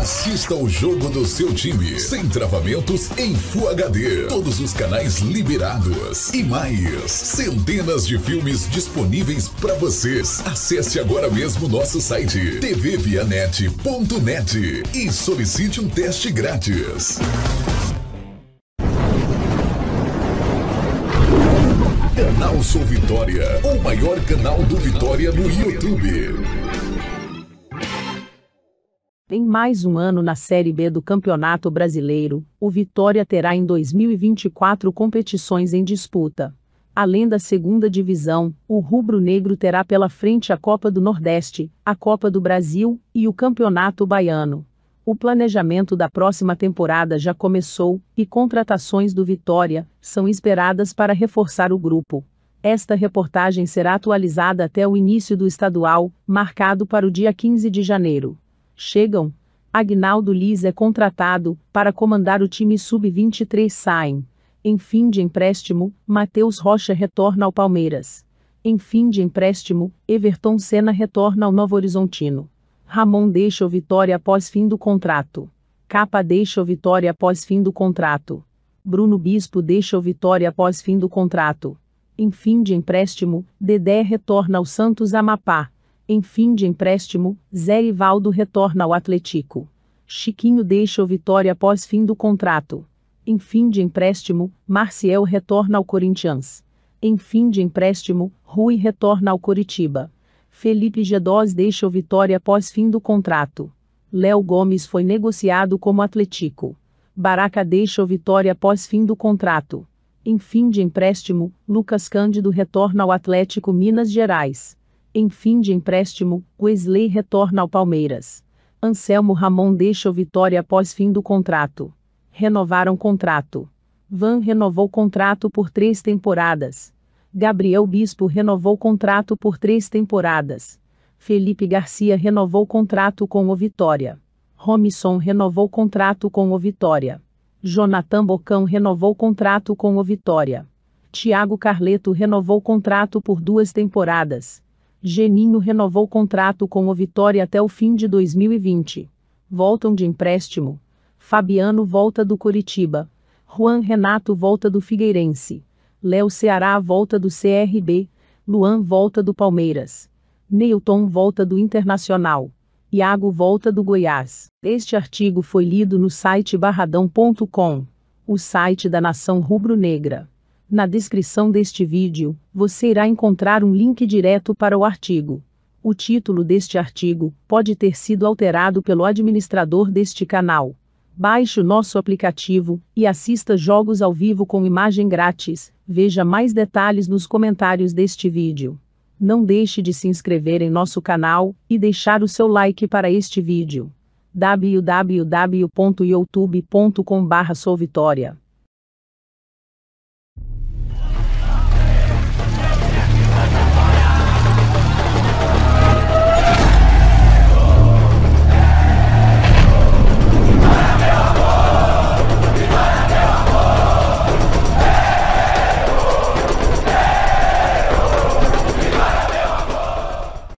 Assista o jogo do seu time, sem travamentos em Full HD, todos os canais liberados e mais, centenas de filmes disponíveis para vocês. Acesse agora mesmo nosso site tvvianet.net e solicite um teste grátis. Canal Sou Vitória, o maior canal do Vitória no YouTube. Em mais um ano na Série B do Campeonato Brasileiro, o Vitória terá em 2024 competições em disputa. Além da segunda divisão, o rubro-negro terá pela frente a Copa do Nordeste, a Copa do Brasil e o Campeonato Baiano. O planejamento da próxima temporada já começou e contratações do Vitória são esperadas para reforçar o grupo. Esta reportagem será atualizada até o início do estadual, marcado para o dia 15 de janeiro chegam. Agnaldo Liz é contratado para comandar o time sub-23 saem. Em fim de empréstimo, Matheus Rocha retorna ao Palmeiras. Em fim de empréstimo, Everton Senna retorna ao Novo Horizontino. Ramon deixa o Vitória após fim do contrato. Capa deixa o Vitória após fim do contrato. Bruno Bispo deixa o Vitória após fim do contrato. Em fim de empréstimo, Dedé retorna ao Santos Amapá. Em fim de empréstimo, Zé Ivaldo retorna ao Atlético. Chiquinho deixa o Vitória após fim do contrato. Em fim de empréstimo, Marcial retorna ao Corinthians. Em fim de empréstimo, Rui retorna ao Coritiba. Felipe Gedós deixa o Vitória após fim do contrato. Léo Gomes foi negociado como Atlético. Baraca deixa o Vitória após fim do contrato. Em fim de empréstimo, Lucas Cândido retorna ao Atlético Minas Gerais. Em fim de empréstimo, Wesley retorna ao Palmeiras. Anselmo Ramon deixa o Vitória após fim do contrato. Renovaram contrato. Van renovou contrato por três temporadas. Gabriel Bispo renovou contrato por três temporadas. Felipe Garcia renovou contrato com o Vitória. Romisson renovou contrato com o Vitória. Jonathan Bocão renovou contrato com o Vitória. Tiago Carleto renovou contrato por duas temporadas. Geninho renovou contrato com o Vitória até o fim de 2020. Voltam de empréstimo. Fabiano volta do Curitiba. Juan Renato volta do Figueirense. Léo Ceará volta do CRB. Luan volta do Palmeiras. Neilton volta do Internacional. Iago volta do Goiás. Este artigo foi lido no site barradão.com, o site da nação rubro-negra. Na descrição deste vídeo, você irá encontrar um link direto para o artigo. O título deste artigo pode ter sido alterado pelo administrador deste canal. Baixe o nosso aplicativo e assista jogos ao vivo com imagem grátis. Veja mais detalhes nos comentários deste vídeo. Não deixe de se inscrever em nosso canal e deixar o seu like para este vídeo. www.youtube.com/souvitoria